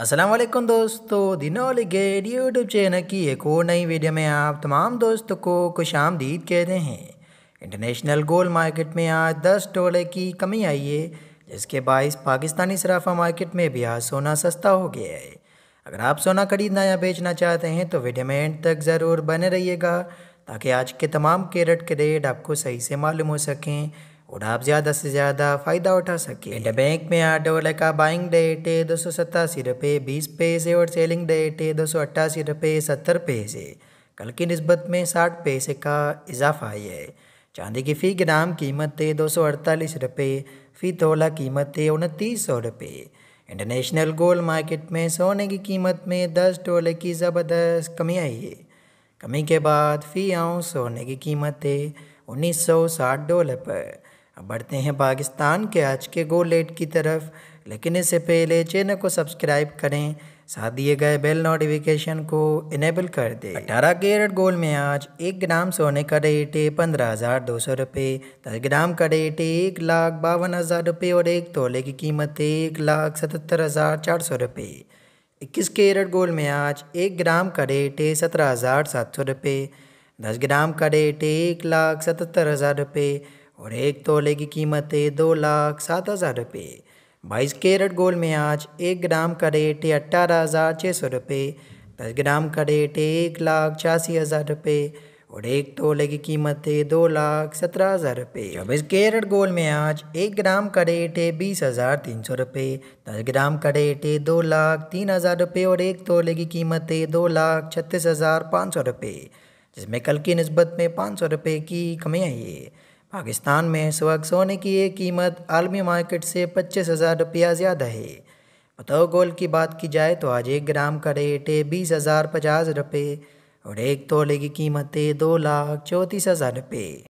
असलम दोस्तों दिनोली get YouTube channel की एक और नई वीडियो में आप तमाम दोस्तों को खुश आमदीद कहते हैं इंटरनेशनल गोल्ड मार्केट में आज 10 डॉलर की कमी आई है जिसके बायस पाकिस्तानी सराफा मार्केट में भी आज सोना सस्ता हो गया है अगर आप सोना खरीदना या बेचना चाहते हैं तो वीडियो में एंड तक ज़रूर बने रहिएगा ताकि आज के तमाम कैरेट के रेट आपको सही से मालूम हो सकें और आप ज़्यादा से ज़्यादा फ़ायदा उठा सके इंडिया बैंक में आठ डॉलर का बाइंग डेट है दो सौ सतासी रुपये बीस पैसे और सेलिंग डेट है दो सौ अट्ठासी रुपये सत्तर पैसे कल की नस्बत में साठ पैसे का इजाफा है चांदी की फ़ी ग्राम कीमत है दो सौ अड़तालीस रुपये फ़ी तोला कीमत है उनतीस सौ रुपये इंटरनेशनल गोल्ड मार्केट में सोने की कीमत में दस टोले की ज़बरदस्त कमी आई है कमी के बाद फ़ी आऊँ सोने की कीमत है उन्नीस सौ साठ डॉलर पर बढ़ते हैं पाकिस्तान के आज के गोल एट की तरफ लेकिन इससे पहले चैनल को सब्सक्राइब करें साथ दिए गए बेल नोटिफिकेशन को इनेबल कर दें अठारह कैरेट गोल में आज एक ग्राम सोने का रेट है पंद्रह हज़ार दो सौ रुपये दस ग्राम का रेट है एक लाख बावन हज़ार रुपये और एक तोले की कीमत है एक लाख सतहत्तर हज़ार चार सौ रुपये इक्कीस कैरेट गोल में आज एक ग्राम का रेट है सत्रह हज़ार सात सौ रुपये दस ग्राम का रेट है एक लाख सतहत्तर हज़ार रुपये और एक तोले की कीमत है दो लाख सात हज़ार रुपये बाईस कैरेट गोल्ड में आज एक ग्राम का रेट है अट्ठारह हज़ार छः सौ रुपये दस ग्राम का रेट है एक लाख छियासी हज़ार रुपये और एक तोले की कीमत है दो लाख सत्रह हज़ार रुपये चौबीस कैरेट गोल्ड में आज एक ग्राम का रेट है बीस हज़ार तीन सौ रुपये दस ग्राम का रेट है दो लाख तीन हज़ार रुपये और एक तोले की कीमत है दो लाख छत्तीस हज़ार पाँच सौ रुपये जिसमें कल की नस्बत में पाँच सौ रुपये की कमी आई है पाकिस्तान में इस वक्त सोने की एक कीमत आलमी मार्केट से पच्चीस हज़ार रुपया ज़्यादा है बताओ गोल्ड की बात की जाए तो आज एक ग्राम का रेट है बीस हज़ार पचास रुपये और एक तोले की कीमत है दो लाख चौंतीस हज़ार रुपये